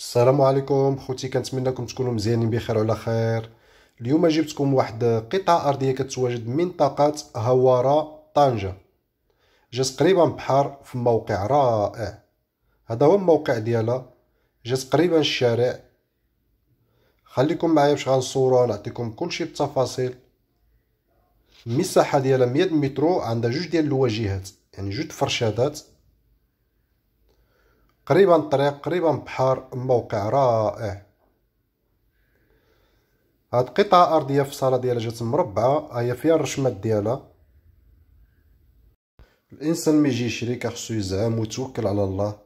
السلام عليكم خوتي كنتمنىكم تكونوا مزيانين بخير وعلى خير اليوم جبتكم واحد قطعه ارضيه كتواجد منطقه هواره طنجه جات قريبا بحار بحر في موقع رائع هذا هو الموقع ديالها جات قريبا الشارع خليكم معايا باش غنصورها نعطيكم كلشي بالتفاصيل المساحه ديالها 100 متر عندها جوج ديال الواجهات يعني جوج فرشادات قريبا طريق قريبا بحار موقع رائع هاد قطعة أرضية في الصالة ديالها جات مربعة هي فيها الرشمات ديالها الإنسان ميجي يشري كخصو يزعم ويتوكل على الله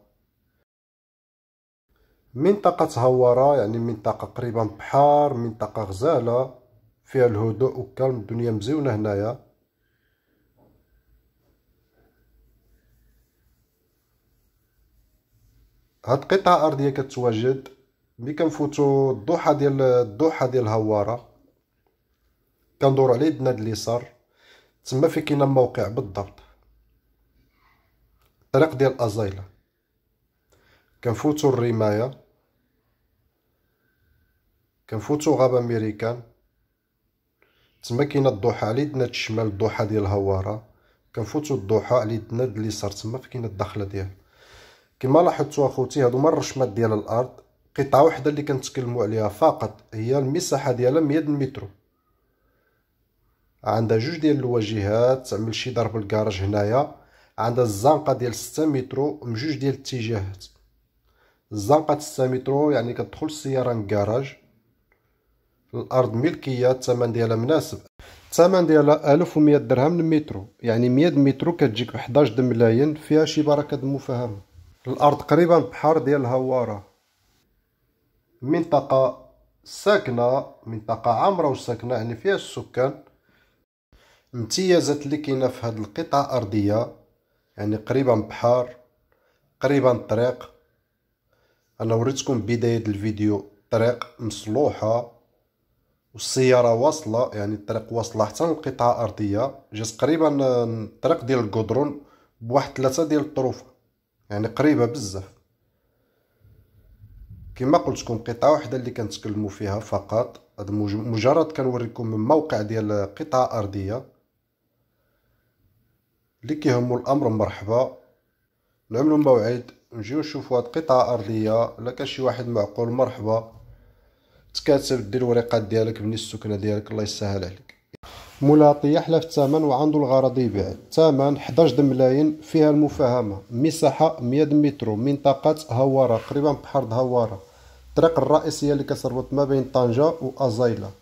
منطقة هورة يعني منطقة قريبا بحار منطقة غزالة فيها الهدوء والكلم الدنيا مزيونة هنايا هاد قطعة أرضية كتواجد ملي كنفوتو الضحى ديال الضحى ديال هوارة كندور عليه بناد اليسار تما فين كاين الموقع بالضبط الطريق ديال الأزايلة كنفوتو الرماية كنفوتو غابة ميريكان تما كاين الضحى على يدنا الشمال الضحى ديال هوارة كنفوتو الضحى على يدنا اليسار تما فين كاين الدخلة ديالها كما لاحظتوا اخوتي هادو هما الرشمات ديال الارض قطعه وحده اللي كنتكلموا عليها فقط هي المساحه ديالها 100 متر عندها جوج ديال الواجهات تعمل شي ضرب الكراج هنايا عندها الزنقه ديال 6 متر من جوج ديال الاتجاهات الزنقه 6 متر يعني كتدخل السياره من الكراج الارض ملكيه الثمن ديالها مناسب الثمن ديالها 1100 درهم المتر يعني 100 متر كتجيك ب 11 ملايين فيها شي بركه المفاهمه الأرض قريبة البحر ديال هوارة منطقة ساكنة منطقة عامرة وساكنة يعني فيها السكان امتيازات اللي كاينه في هاد القطعة أرضية يعني قريبة من بحر قريبة من الطريق أنا وريتكم بداية الفيديو طريق مصلوحة والسيارة واصلة يعني الطريق واصلة حتى للقطعة الأرضية جات قريبا الطريق ديال القدرون بواحد ثلاثة ديال الطرف يعني قريبه بزاف كما قلت لكم قطعه واحده اللي كنتكلموا فيها فقط هذا مجرد كنوريكم من موقع ديال قطعه ارضيه اللي كيهمو الامر مرحبا نعملوا موعد نجيو نشوفوا هاد قطعه ارضيه لا كان شي واحد معقول مرحبا تكاتب دير الورقات ديالك بني السكنه ديالك الله يسهل عليك ملاطي يحلف الثمن وعنده الغرض يبيع الثمن 11 ملايين فيها المفاهمة مساحة 100 متر منطقة هوارة قريبا بحر هوارة الطريق الرئيسية اللي كتربط ما بين طنجة وأزايلة